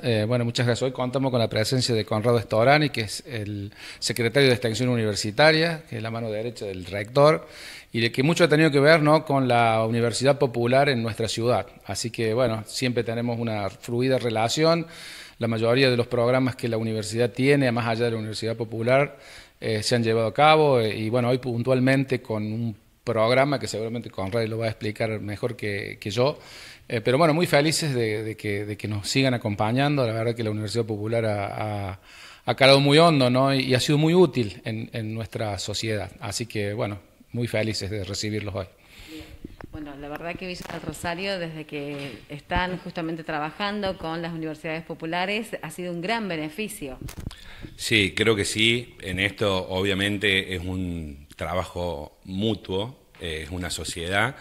Eh, bueno, muchas gracias. Hoy contamos con la presencia de Conrado Estorani, que es el secretario de Extensión Universitaria, que es la mano derecha del rector, y de que mucho ha tenido que ver ¿no? con la Universidad Popular en nuestra ciudad. Así que, bueno, siempre tenemos una fluida relación. La mayoría de los programas que la universidad tiene, más allá de la Universidad Popular, eh, se han llevado a cabo. Eh, y, bueno, hoy puntualmente con un programa que seguramente Conrad lo va a explicar mejor que, yo. Eh, pero bueno, muy felices de, que, nos sigan acompañando. La verdad que la Universidad Popular ha, ha, calado muy hondo ¿no? y, ha sido muy útil en, nuestra sociedad. Así que bueno, muy felices de recibirlos hoy. Bueno, la verdad que Villa del Rosario, desde que están justamente trabajando con las universidades populares, ha sido un gran beneficio. Sí, creo que sí. En esto, obviamente, es un trabajo mutuo, eh, es una sociedad.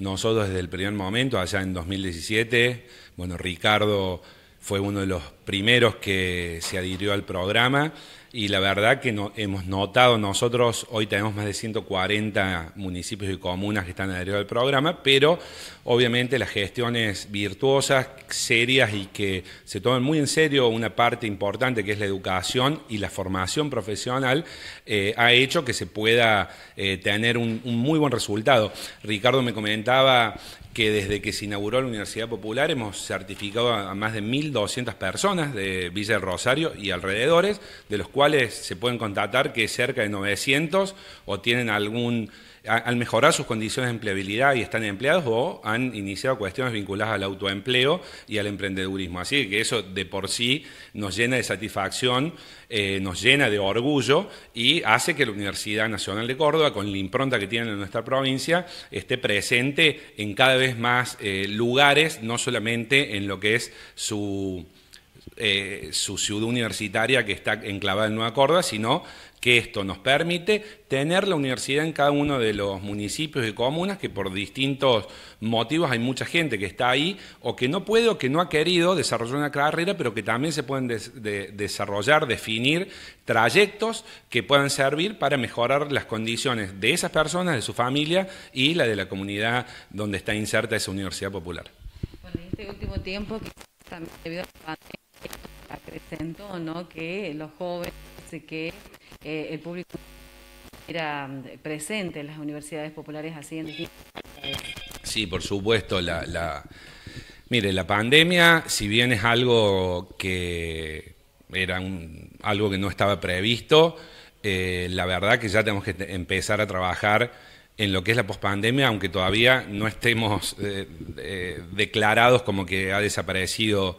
Nosotros desde el primer momento, allá en 2017, bueno, Ricardo fue uno de los primeros que se adhirió al programa y la verdad que hemos notado, nosotros hoy tenemos más de 140 municipios y comunas que están adheridos al programa, pero obviamente las gestiones virtuosas, serias y que se tomen muy en serio una parte importante que es la educación y la formación profesional, eh, ha hecho que se pueda eh, tener un, un muy buen resultado. Ricardo me comentaba que desde que se inauguró la Universidad Popular hemos certificado a más de 1.200 personas de Villa del Rosario y alrededores, de los cuales se pueden constatar que cerca de 900 o tienen algún, Al mejorar sus condiciones de empleabilidad y están empleados o han iniciado cuestiones vinculadas al autoempleo y al emprendedurismo. Así que eso de por sí nos llena de satisfacción, eh, nos llena de orgullo y hace que la Universidad Nacional de Córdoba, con la impronta que tiene en nuestra provincia, esté presente en cada vez más eh, lugares, no solamente en lo que es su eh, su ciudad universitaria que está enclavada en Nueva Córdoba, sino que esto nos permite tener la universidad en cada uno de los municipios y comunas que por distintos motivos hay mucha gente que está ahí o que no puede o que no ha querido desarrollar una carrera, pero que también se pueden desarrollar, definir trayectos que puedan servir para mejorar las condiciones de esas personas, de su familia y la de la comunidad donde está inserta esa universidad popular. este último tiempo, debido a la presentó, ¿no? que los jóvenes, que eh, el público era mm, presente en las universidades populares así en Sí, por supuesto, la, Mire, la pandemia, si bien es algo que era algo que no estaba previsto, eh, la verdad que ya tenemos que empezar a trabajar en lo que es la pospandemia, aunque todavía no estemos eh, declarados como que ha desaparecido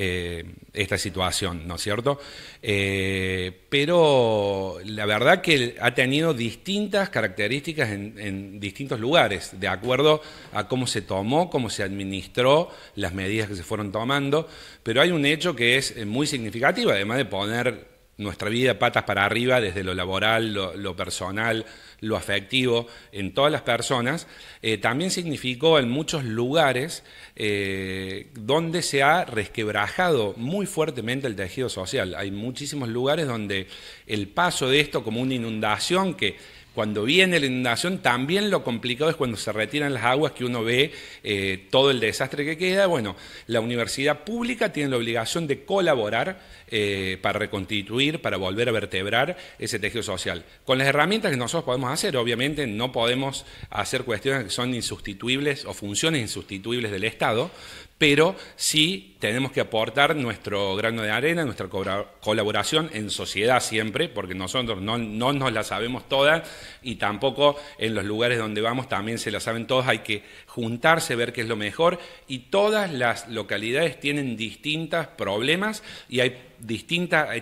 eh, esta situación, ¿no es cierto? Eh, pero la verdad que ha tenido distintas características en, distintos lugares, de acuerdo a cómo se tomó, cómo se administró, las medidas que se fueron tomando, pero hay un hecho que es eh, muy significativo, además de poner nuestra vida patas para arriba, desde lo laboral, lo, personal, lo afectivo, en todas las personas, eh, también significó en muchos lugares eh, donde se ha resquebrajado muy fuertemente el tejido social. Hay muchísimos lugares donde el paso de esto como una inundación que cuando viene la inundación, también lo complicado es cuando se retiran las aguas que uno ve eh, todo el desastre que queda. Bueno, la universidad pública tiene la obligación de colaborar eh, para reconstituir, para volver a vertebrar ese tejido social. Con las herramientas que nosotros podemos hacer, obviamente no podemos hacer cuestiones que son insustituibles o funciones insustituibles del Estado, pero sí tenemos que aportar nuestro grano de arena, nuestra colaboración en sociedad siempre, porque nosotros no, nos la sabemos todas y tampoco en los lugares donde vamos también se la saben todos. hay que juntarse, ver qué es lo mejor y todas las localidades tienen distintos problemas y hay eh,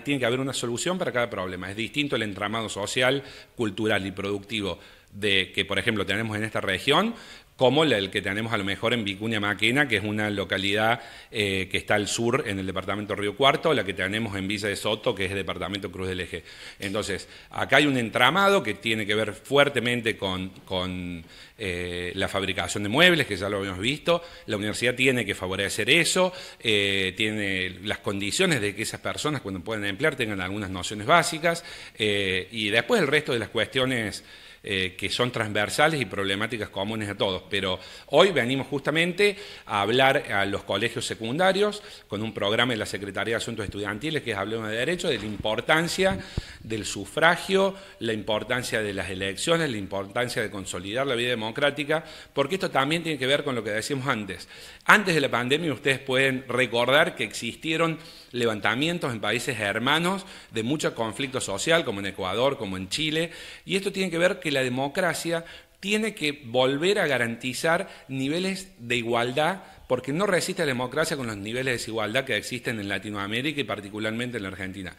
tiene que haber una solución para cada problema, es distinto el entramado social, cultural y productivo de que, por ejemplo, tenemos en esta región, como el que tenemos a lo mejor en Vicuña Maquena, que es una localidad eh, que está al sur en el departamento Río Cuarto, la que tenemos en Villa de Soto, que es departamento Cruz del Eje. Entonces, acá hay un entramado que tiene que ver fuertemente con, con eh, la fabricación de muebles, que ya lo habíamos visto, la universidad tiene que favorecer eso, eh, tiene las condiciones de que esas personas cuando puedan emplear tengan algunas nociones básicas, y después el resto de las cuestiones eh, que son transversales y problemáticas comunes a todos. Pero hoy venimos justamente a hablar a los colegios secundarios con un programa de la Secretaría de Asuntos Estudiantiles, que es Hablemos de Derecho, de la importancia del sufragio, la importancia de las elecciones, la importancia de consolidar la vida democrática, porque esto también tiene que ver con lo que decíamos antes. Antes de la pandemia ustedes pueden recordar que existieron levantamientos en países hermanos de mucho conflicto social, como en Ecuador, como en Chile, y esto tiene que ver que la democracia tiene que volver a garantizar niveles de igualdad, porque no resiste la democracia con los niveles de desigualdad que existen en Latinoamérica y particularmente en la Argentina.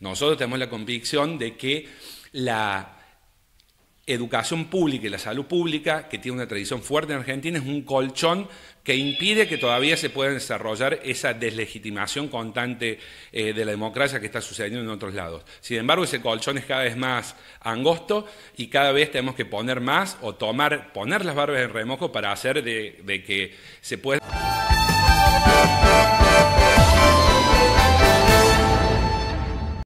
Nosotros tenemos la convicción de que la educación pública y la salud pública, que tiene una tradición fuerte en Argentina, es un colchón que impide que todavía se pueda desarrollar esa deslegitimación constante eh, de la democracia que está sucediendo en otros lados. Sin embargo, ese colchón es cada vez más angosto y cada vez tenemos que poner más o tomar, poner las barbas en remojo para hacer de que se pueda...